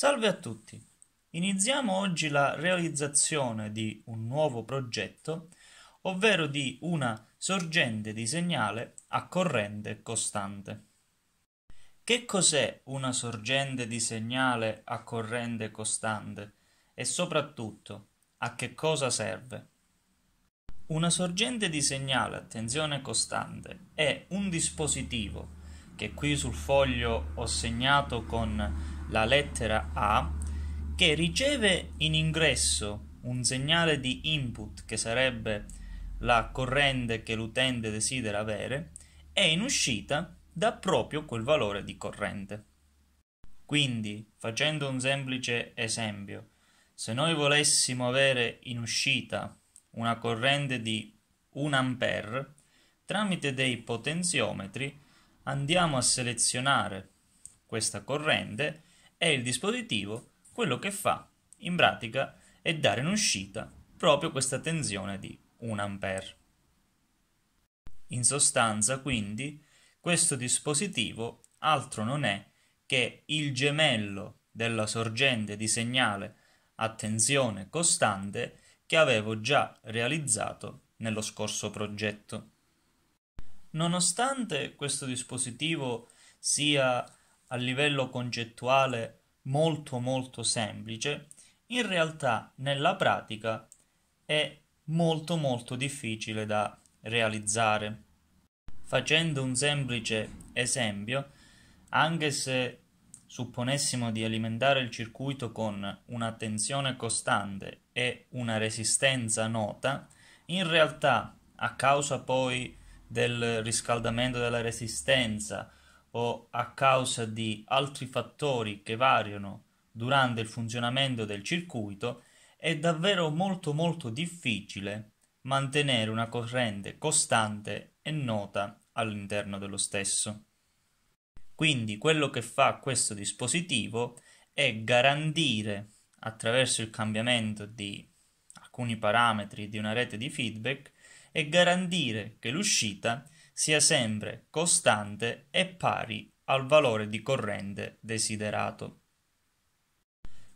Salve a tutti! Iniziamo oggi la realizzazione di un nuovo progetto, ovvero di una sorgente di segnale a corrente costante. Che cos'è una sorgente di segnale a corrente costante e soprattutto a che cosa serve? Una sorgente di segnale a tensione costante è un dispositivo che qui sul foglio ho segnato con la lettera A, che riceve in ingresso un segnale di input, che sarebbe la corrente che l'utente desidera avere, e in uscita dà proprio quel valore di corrente. Quindi, facendo un semplice esempio, se noi volessimo avere in uscita una corrente di 1 A, tramite dei potenziometri andiamo a selezionare questa corrente e il dispositivo quello che fa in pratica è dare in uscita proprio questa tensione di 1 A. In sostanza, quindi, questo dispositivo altro non è che il gemello della sorgente di segnale a tensione costante che avevo già realizzato nello scorso progetto. Nonostante questo dispositivo sia a livello concettuale molto molto semplice, in realtà nella pratica è molto molto difficile da realizzare. Facendo un semplice esempio, anche se supponessimo di alimentare il circuito con una tensione costante e una resistenza nota, in realtà a causa poi del riscaldamento della resistenza o a causa di altri fattori che variano durante il funzionamento del circuito, è davvero molto molto difficile mantenere una corrente costante e nota all'interno dello stesso. Quindi quello che fa questo dispositivo è garantire attraverso il cambiamento di alcuni parametri di una rete di feedback e garantire che l'uscita sia sempre costante e pari al valore di corrente desiderato.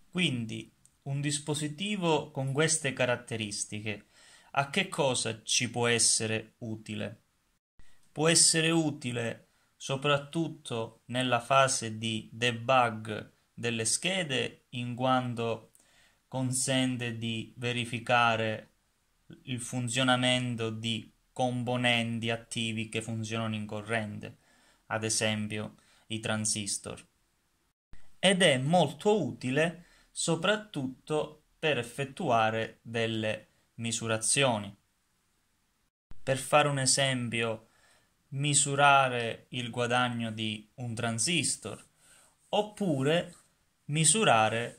Quindi, un dispositivo con queste caratteristiche a che cosa ci può essere utile? Può essere utile soprattutto nella fase di debug delle schede in quanto consente di verificare il funzionamento di componenti attivi che funzionano in corrente, ad esempio i transistor. Ed è molto utile soprattutto per effettuare delle misurazioni. Per fare un esempio, misurare il guadagno di un transistor oppure misurare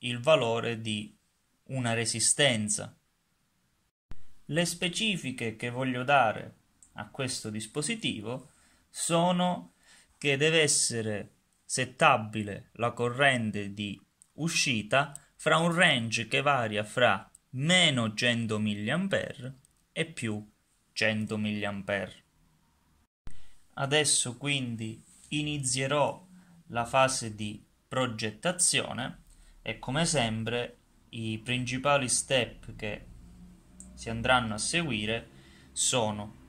il valore di una resistenza. Le specifiche che voglio dare a questo dispositivo sono che deve essere settabile la corrente di uscita fra un range che varia fra meno 100 mA e più 100 mA. Adesso quindi inizierò la fase di progettazione e come sempre i principali step che si andranno a seguire sono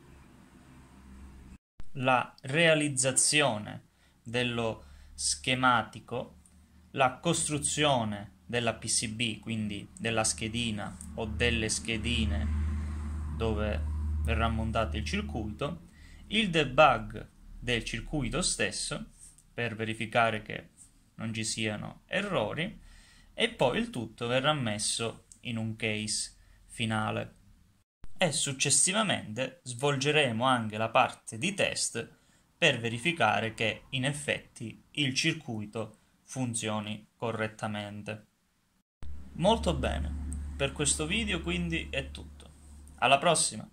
la realizzazione dello schematico, la costruzione della PCB, quindi della schedina o delle schedine dove verrà montato il circuito, il debug del circuito stesso per verificare che non ci siano errori e poi il tutto verrà messo in un case finale e successivamente svolgeremo anche la parte di test per verificare che in effetti il circuito funzioni correttamente. Molto bene, per questo video quindi è tutto. Alla prossima!